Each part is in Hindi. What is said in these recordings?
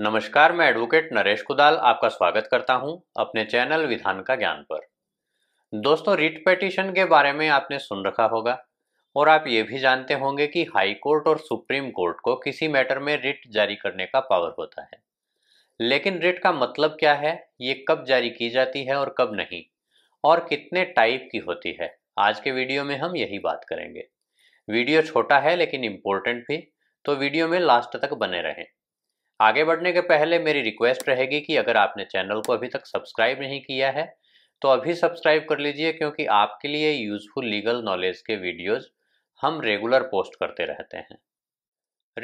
नमस्कार मैं एडवोकेट नरेश कुदाल आपका स्वागत करता हूं अपने चैनल विधान का ज्ञान पर दोस्तों रिट पेटिशन के बारे में आपने सुन रखा होगा और आप ये भी जानते होंगे कि हाई कोर्ट और सुप्रीम कोर्ट को किसी मैटर में रिट जारी करने का पावर होता है लेकिन रिट का मतलब क्या है ये कब जारी की जाती है और कब नहीं और कितने टाइप की होती है आज के वीडियो में हम यही बात करेंगे वीडियो छोटा है लेकिन इम्पोर्टेंट भी तो वीडियो में लास्ट तक बने रहें आगे बढ़ने के पहले मेरी रिक्वेस्ट रहेगी कि अगर आपने चैनल को अभी तक सब्सक्राइब नहीं किया है तो अभी सब्सक्राइब कर लीजिए क्योंकि आपके लिए यूजफुल लीगल नॉलेज के वीडियोस हम रेगुलर पोस्ट करते रहते हैं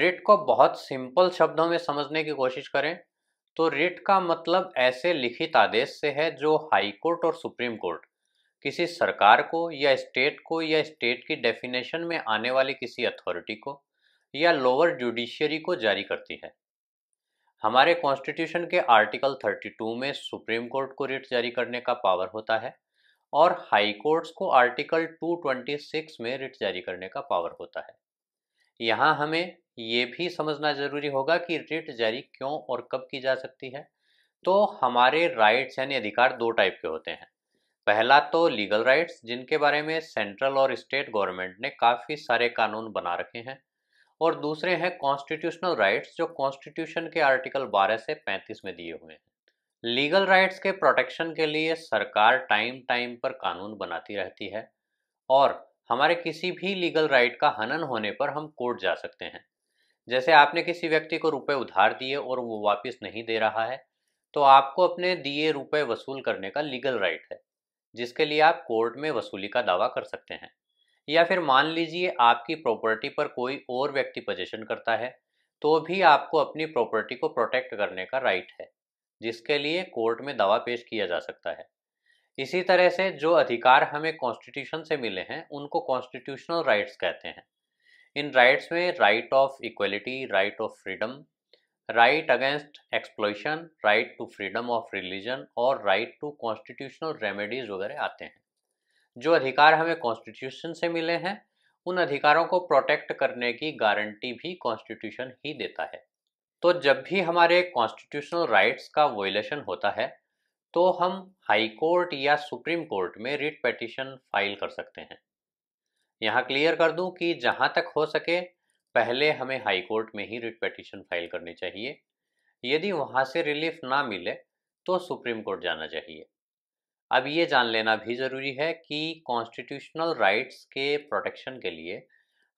रिट को बहुत सिंपल शब्दों में समझने की कोशिश करें तो रिट का मतलब ऐसे लिखित आदेश से है जो हाई कोर्ट और सुप्रीम कोर्ट किसी सरकार को या स्टेट को या स्टेट की डेफिनेशन में आने वाली किसी अथॉरिटी को या लोअर जुडिशियरी को जारी करती है हमारे कॉन्स्टिट्यूशन के आर्टिकल 32 में सुप्रीम कोर्ट को रिट जारी करने का पावर होता है और हाई कोर्ट्स को आर्टिकल 226 में रिट जारी करने का पावर होता है यहाँ हमें ये भी समझना ज़रूरी होगा कि रिट जारी क्यों और कब की जा सकती है तो हमारे राइट्स यानी अधिकार दो टाइप के होते हैं पहला तो लीगल राइट्स जिनके बारे में सेंट्रल और स्टेट गवर्नमेंट ने काफ़ी सारे कानून बना रखे हैं और दूसरे हैं कॉन्स्टिट्यूशनल राइट्स जो कॉन्स्टिट्यूशन के आर्टिकल 12 से 35 में दिए हुए हैं लीगल राइट्स के प्रोटेक्शन के लिए सरकार टाइम टाइम पर कानून बनाती रहती है और हमारे किसी भी लीगल राइट का हनन होने पर हम कोर्ट जा सकते हैं जैसे आपने किसी व्यक्ति को रुपए उधार दिए और वो वापस नहीं दे रहा है तो आपको अपने दिए रुपए वसूल करने का लीगल राइट है जिसके लिए आप कोर्ट में वसूली का दावा कर सकते हैं या फिर मान लीजिए आपकी प्रॉपर्टी पर कोई और व्यक्ति पोजेशन करता है तो भी आपको अपनी प्रॉपर्टी को प्रोटेक्ट करने का राइट है जिसके लिए कोर्ट में दवा पेश किया जा सकता है इसी तरह से जो अधिकार हमें कॉन्स्टिट्यूशन से मिले हैं उनको कॉन्स्टिट्यूशनल राइट्स कहते हैं इन राइट्स में right of equality right of freedom right against explosion right to freedom of religion और राइट टू कॉन्स्टिट्यूशनल रेमेडीज वगैरह आते हैं जो अधिकार हमें कॉन्स्टिट्यूशन से मिले हैं उन अधिकारों को प्रोटेक्ट करने की गारंटी भी कॉन्स्टिट्यूशन ही देता है तो जब भी हमारे कॉन्स्टिट्यूशनल राइट्स का वोलेशन होता है तो हम हाई कोर्ट या सुप्रीम कोर्ट में रिट पटिशन फाइल कर सकते हैं यहाँ क्लियर कर दूं कि जहाँ तक हो सके पहले हमें हाई कोर्ट में ही रिट पटिशन फाइल करनी चाहिए यदि वहाँ से रिलीफ ना मिले तो सुप्रीम कोर्ट जाना चाहिए अब ये जान लेना भी ज़रूरी है कि कॉन्स्टिट्यूशनल राइट्स के प्रोटेक्शन के लिए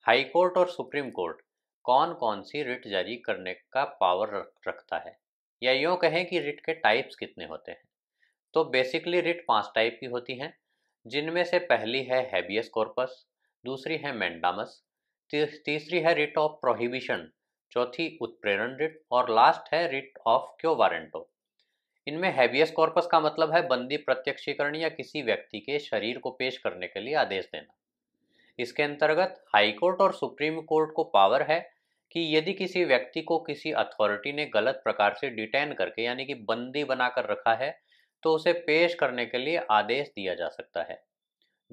हाई कोर्ट और सुप्रीम कोर्ट कौन कौन सी रिट जारी करने का पावर रखता है या यूँ कहें कि रिट के टाइप्स कितने होते हैं तो बेसिकली रिट पांच टाइप की होती हैं जिनमें से पहली है हैबियस कॉर्पस दूसरी है मैंडामस तीसरी है रिट ऑफ प्रोहिबिशन चौथी उत्प्रेरण रिट और लास्ट है रिट ऑफ क्यो वारंटो इनमें हैबियस कॉर्पस का मतलब है बंदी प्रत्यक्षीकरण या किसी व्यक्ति के शरीर को पेश करने के लिए आदेश देना इसके अंतर्गत हाईकोर्ट और सुप्रीम कोर्ट को पावर है कि यदि किसी व्यक्ति को किसी अथॉरिटी ने गलत प्रकार से डिटेन करके यानी कि बंदी बनाकर रखा है तो उसे पेश करने के लिए आदेश दिया जा सकता है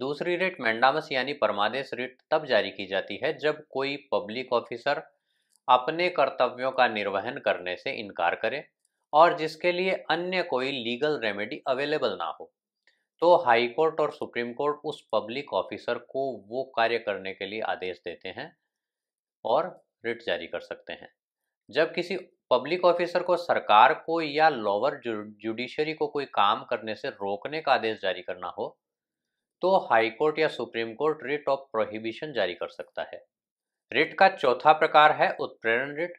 दूसरी रिट मैंडामस यानी परमादेश रिट तब जारी की जाती है जब कोई पब्लिक ऑफिसर अपने कर्तव्यों का निर्वहन करने से इनकार करे और जिसके लिए अन्य कोई लीगल रेमेडी अवेलेबल ना हो तो हाई कोर्ट और सुप्रीम कोर्ट उस पब्लिक ऑफिसर को वो कार्य करने के लिए आदेश देते हैं और रिट जारी कर सकते हैं जब किसी पब्लिक ऑफिसर को सरकार को या लोअर जुडिशरी को कोई काम करने से रोकने का आदेश जारी करना हो तो हाई कोर्ट या supreme court writ of prohibition जारी कर सकता है रिट का चौथा प्रकार है उत्प्रेरण रिट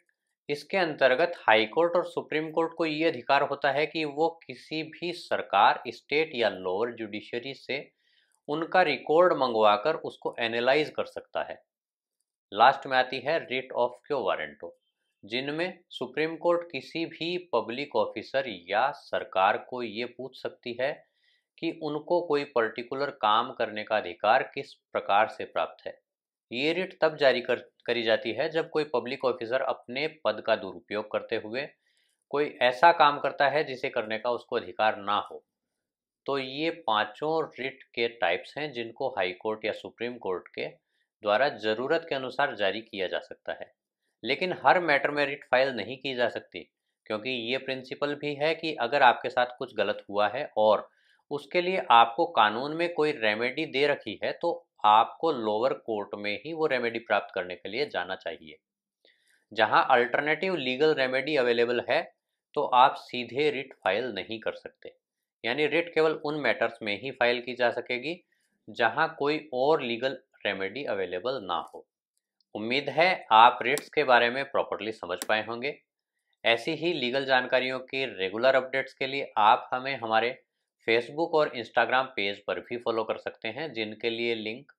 इसके अंतर्गत हाईकोर्ट और सुप्रीम कोर्ट को ये अधिकार होता है कि वो किसी भी सरकार स्टेट या लोअर जुडिशरी से उनका रिकॉर्ड मंगवाकर उसको एनालाइज कर सकता है लास्ट में आती है रिट ऑफ क्यो वारंटो जिनमें सुप्रीम कोर्ट किसी भी पब्लिक ऑफिसर या सरकार को ये पूछ सकती है कि उनको कोई पर्टिकुलर काम करने का अधिकार किस प्रकार से प्राप्त है ये रिट तब जारी कर करी जाती है जब कोई पब्लिक ऑफिसर अपने पद का दुरुपयोग करते हुए कोई ऐसा काम करता है जिसे करने का उसको अधिकार ना हो तो ये पांचों रिट के टाइप्स हैं जिनको हाई कोर्ट या सुप्रीम कोर्ट के द्वारा ज़रूरत के अनुसार जारी किया जा सकता है लेकिन हर मैटर में रिट फाइल नहीं की जा सकती क्योंकि ये प्रिंसिपल भी है कि अगर आपके साथ कुछ गलत हुआ है और उसके लिए आपको कानून में कोई रेमेडी दे रखी है तो आपको लोअर कोर्ट में ही वो रेमेडी प्राप्त करने के लिए जाना चाहिए जहां अल्टरनेटिव लीगल रेमेडी अवेलेबल है तो आप सीधे रिट फाइल नहीं कर सकते यानी रिट केवल उन मैटर्स में ही फाइल की जा सकेगी जहां कोई और लीगल रेमेडी अवेलेबल ना हो उम्मीद है आप रिट्स के बारे में प्रॉपरली समझ पाए होंगे ऐसी ही लीगल जानकारियों के रेगुलर अपडेट्स के लिए आप हमें हमारे फेसबुक और इंस्टाग्राम पेज पर भी फॉलो कर सकते हैं जिनके लिए लिंक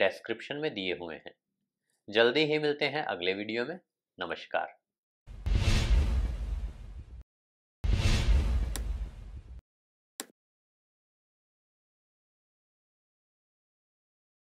डेस्क्रिप्शन में दिए हुए हैं जल्दी ही मिलते हैं अगले वीडियो में नमस्कार